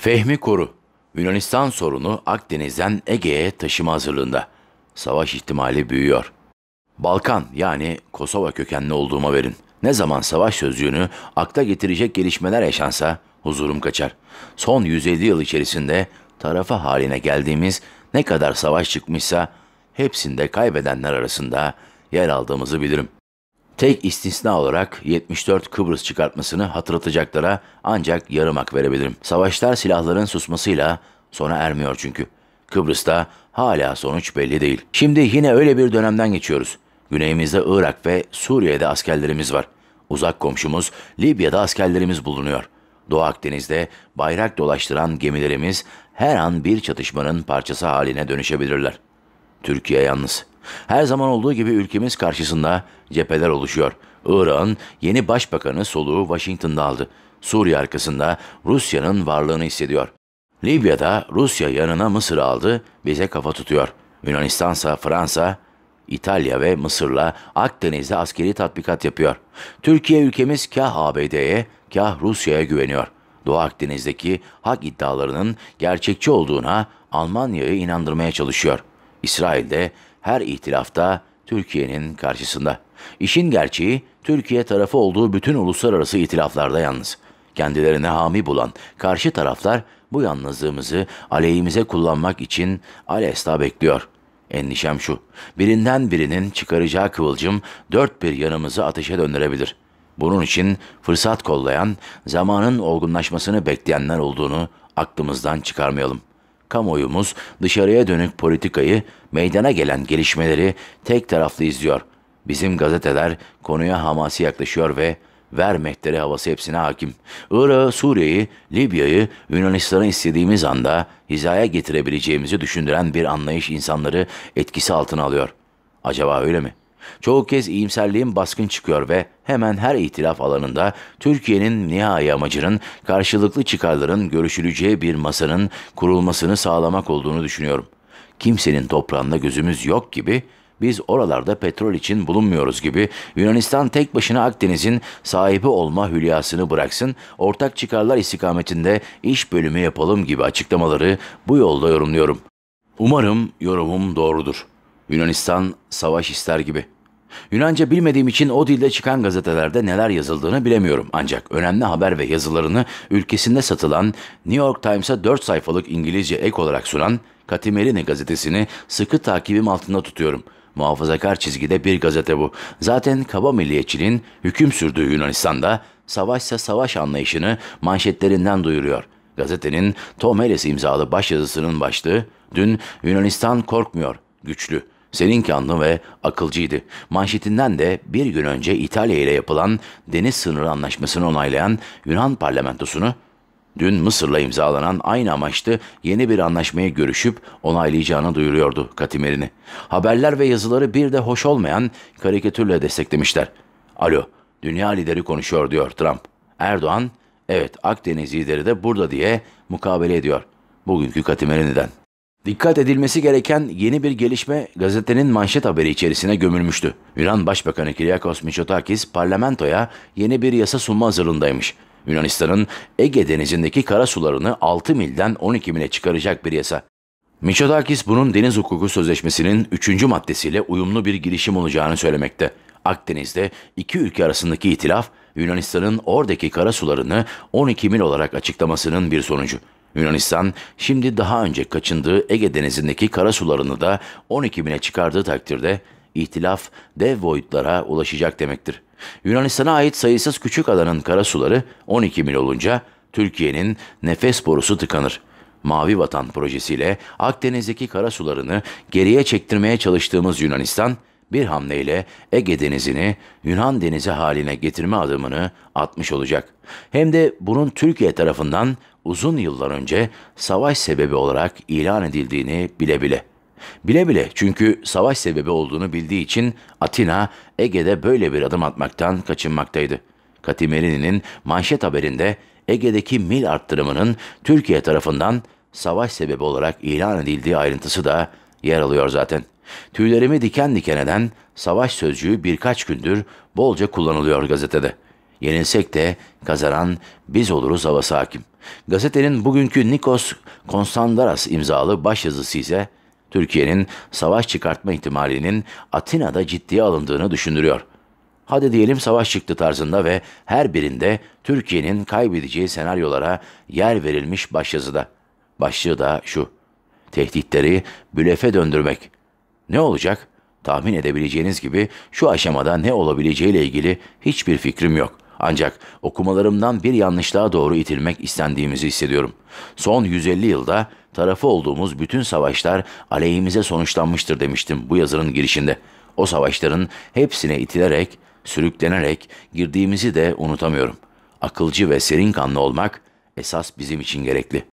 Fehmi Koru, Yunanistan sorunu Akdeniz'den Ege'ye taşıma hazırlığında. Savaş ihtimali büyüyor. Balkan yani Kosova kökenli olduğuma verin. Ne zaman savaş sözcüğünü akta getirecek gelişmeler yaşansa huzurum kaçar. Son 150 yıl içerisinde tarafa haline geldiğimiz ne kadar savaş çıkmışsa hepsinde kaybedenler arasında yer aldığımızı bilirim.'' Tek istisna olarak 74 Kıbrıs çıkartmasını hatırlatacaklara ancak yarım hak verebilirim. Savaşlar silahların susmasıyla sona ermiyor çünkü. Kıbrıs'ta hala sonuç belli değil. Şimdi yine öyle bir dönemden geçiyoruz. Güneyimizde Irak ve Suriye'de askerlerimiz var. Uzak komşumuz Libya'da askerlerimiz bulunuyor. Doğu Akdeniz'de bayrak dolaştıran gemilerimiz her an bir çatışmanın parçası haline dönüşebilirler. Türkiye yalnız her zaman olduğu gibi ülkemiz karşısında cepheler oluşuyor. Irak'ın yeni başbakanı soluğu Washington'da aldı. Suriye arkasında Rusya'nın varlığını hissediyor. Libya'da Rusya yanına Mısır aldı, bize kafa tutuyor. Yunanistansa Fransa, İtalya ve Mısır'la Akdeniz'de askeri tatbikat yapıyor. Türkiye ülkemiz kah ABD'ye, kah Rusya'ya güveniyor. Doğu Akdeniz'deki hak iddialarının gerçekçi olduğuna Almanya'yı inandırmaya çalışıyor. İsrail de her ihtilafta Türkiye'nin karşısında. İşin gerçeği Türkiye tarafı olduğu bütün uluslararası itilaflarda yalnız. Kendilerine hami bulan karşı taraflar bu yalnızlığımızı aleyhimize kullanmak için alesta bekliyor. Endişem şu, birinden birinin çıkaracağı kıvılcım dört bir yanımızı ateşe döndürebilir. Bunun için fırsat kollayan, zamanın olgunlaşmasını bekleyenler olduğunu aklımızdan çıkarmayalım kamuoyumuz dışarıya dönük politikayı, meydana gelen gelişmeleri tek taraflı izliyor. Bizim gazeteler konuya hamasi yaklaşıyor ve ver mehteri havası hepsine hakim. Irak'ı, Suriye'yi, Libya'yı Yunanistan'ı istediğimiz anda hizaya getirebileceğimizi düşündüren bir anlayış insanları etkisi altına alıyor. Acaba öyle mi? Çoğu kez iyimserliğin baskın çıkıyor ve hemen her itilaf alanında Türkiye'nin nihai amacının karşılıklı çıkarların görüşüleceği bir masanın kurulmasını sağlamak olduğunu düşünüyorum. Kimsenin toprağında gözümüz yok gibi biz oralarda petrol için bulunmuyoruz gibi Yunanistan tek başına Akdeniz'in sahibi olma hülyasını bıraksın, ortak çıkarlar istikametinde iş bölümü yapalım gibi açıklamaları bu yolda yorumluyorum. Umarım yorumum doğrudur. Yunanistan savaş ister gibi. Yunanca bilmediğim için o dilde çıkan gazetelerde neler yazıldığını bilemiyorum. Ancak önemli haber ve yazılarını ülkesinde satılan New York Times'a 4 sayfalık İngilizce ek olarak sunan Katimerini gazetesini sıkı takibim altında tutuyorum. Muhafazakar çizgide bir gazete bu. Zaten kaba milliyetçiliğin hüküm sürdüğü Yunanistan'da savaşsa savaş anlayışını manşetlerinden duyuruyor. Gazetenin Tom Ellis imzalı başyazısının başlığı, dün Yunanistan korkmuyor, güçlü. Seninki anlı ve akılcıydı. Manşetinden de bir gün önce İtalya ile yapılan deniz sınırı anlaşmasını onaylayan Yunan parlamentosunu, dün Mısır'la imzalanan aynı amaçlı yeni bir anlaşmaya görüşüp onaylayacağını duyuruyordu Katimerini. Haberler ve yazıları bir de hoş olmayan karikatürle desteklemişler. Alo, dünya lideri konuşuyor diyor Trump. Erdoğan, evet Akdeniz lideri de burada diye mukabele ediyor. Bugünkü Katimerini'den. Dikkat edilmesi gereken yeni bir gelişme gazetenin manşet haberi içerisine gömülmüştü. Yunan Başbakanı Kyriakos Mitsotakis parlamentoya yeni bir yasa sunma hazırlığındaymış. Yunanistan'ın Ege denizindeki kara sularını 6 milden 12 mile çıkaracak bir yasa. Mitsotakis bunun deniz hukuku sözleşmesinin 3. maddesiyle uyumlu bir girişim olacağını söylemekte. Akdeniz'de iki ülke arasındaki itilaf Yunanistan'ın oradaki kara sularını 12 mil olarak açıklamasının bir sonucu. Yunanistan şimdi daha önce kaçındığı Ege Denizi'ndeki kara sularını da 12 bine çıkardığı takdirde ihtilaf dev boyutlara ulaşacak demektir. Yunanistan'a ait sayısız küçük adanın kara suları 12 mil olunca Türkiye'nin nefes borusu tıkanır. Mavi Vatan projesiyle Akdeniz'deki kara sularını geriye çektirmeye çalıştığımız Yunanistan, bir hamleyle Ege Denizi'ni Yunan Denizi haline getirme adımını atmış olacak. Hem de bunun Türkiye tarafından uzun yıllar önce savaş sebebi olarak ilan edildiğini bile bile. Bile bile çünkü savaş sebebi olduğunu bildiği için Atina Ege'de böyle bir adım atmaktan kaçınmaktaydı. Katimerini'nin manşet haberinde Ege'deki mil arttırımının Türkiye tarafından savaş sebebi olarak ilan edildiği ayrıntısı da yer alıyor zaten. Tüylerimi diken diken eden savaş sözcüğü birkaç gündür bolca kullanılıyor gazetede. Yenilsek de kazanan biz oluruz havası hakim. Gazetenin bugünkü Nikos Konstandaras imzalı başyazısı ise Türkiye'nin savaş çıkartma ihtimalinin Atina'da ciddiye alındığını düşündürüyor. Hadi diyelim savaş çıktı tarzında ve her birinde Türkiye'nin kaybedeceği senaryolara yer verilmiş başyazıda. Başlığı da şu. Tehditleri bülefe döndürmek. Ne olacak? Tahmin edebileceğiniz gibi şu aşamada ne olabileceğiyle ilgili hiçbir fikrim yok.'' Ancak okumalarımdan bir yanlışlığa doğru itilmek istendiğimizi hissediyorum. Son 150 yılda tarafı olduğumuz bütün savaşlar aleyhimize sonuçlanmıştır demiştim bu yazının girişinde. O savaşların hepsine itilerek, sürüklenerek girdiğimizi de unutamıyorum. Akılcı ve serin kanlı olmak esas bizim için gerekli.''